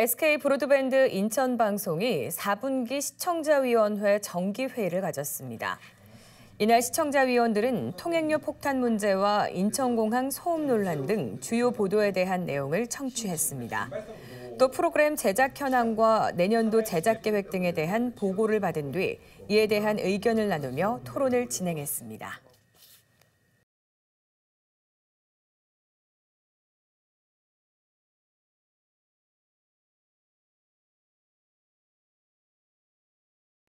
SK 브로드밴드 인천 방송이 4분기 시청자위원회 정기회의를 가졌습니다. 이날 시청자위원들은 통행료 폭탄 문제와 인천공항 소음 논란 등 주요 보도에 대한 내용을 청취했습니다. 또 프로그램 제작 현황과 내년도 제작 계획 등에 대한 보고를 받은 뒤 이에 대한 의견을 나누며 토론을 진행했습니다.